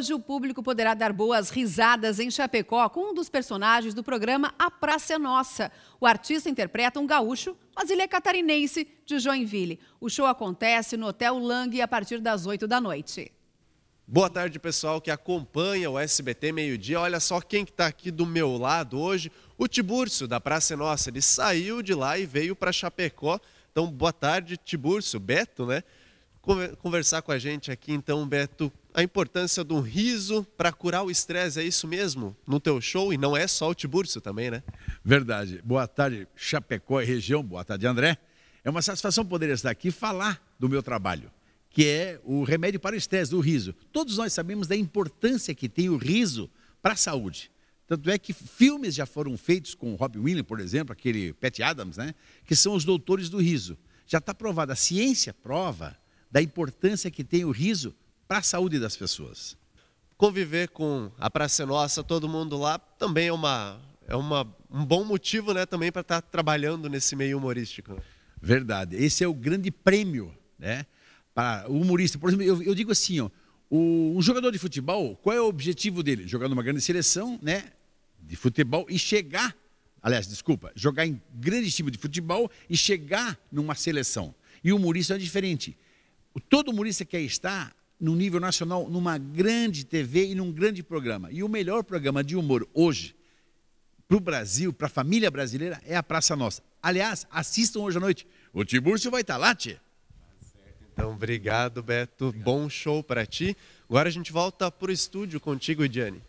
Hoje o público poderá dar boas risadas em Chapecó com um dos personagens do programa A Praça é Nossa. O artista interpreta um gaúcho, mas ele é catarinense de Joinville. O show acontece no Hotel Lang a partir das 8 da noite. Boa tarde, pessoal que acompanha o SBT Meio Dia. Olha só quem está aqui do meu lado hoje. O Tibúrcio, da Praça é Nossa. Ele saiu de lá e veio para Chapecó. Então, boa tarde, Tibúrcio. Beto, né? conversar com a gente aqui, então, Beto, a importância do riso para curar o estresse, é isso mesmo? No teu show, e não é só o Tiburcio também, né? Verdade. Boa tarde, Chapecó e região. Boa tarde, André. É uma satisfação poder estar aqui e falar do meu trabalho, que é o remédio para o estresse, do riso. Todos nós sabemos da importância que tem o riso para a saúde. Tanto é que filmes já foram feitos com o Rob Williams, por exemplo, aquele Pat Adams, né? Que são os doutores do riso. Já está provado, a ciência prova da importância que tem o riso para a saúde das pessoas. Conviver com a Praça Nossa, todo mundo lá, também é, uma, é uma, um bom motivo né, também para estar trabalhando nesse meio humorístico. Verdade. Esse é o grande prêmio né, para o humorista. Por exemplo, eu, eu digo assim, ó, o, um jogador de futebol, qual é o objetivo dele? Jogar numa grande seleção né, de futebol e chegar, aliás, desculpa, jogar em grande time de futebol e chegar numa seleção. E o humorista é diferente Todo humorista quer estar no nível nacional, numa grande TV e num grande programa. E o melhor programa de humor hoje, para o Brasil, para a família brasileira, é a Praça Nossa. Aliás, assistam hoje à noite. O Tibúrcio vai estar tá lá, tia Então, obrigado, Beto. Obrigado. Bom show para ti. Agora a gente volta para o estúdio contigo e Diane.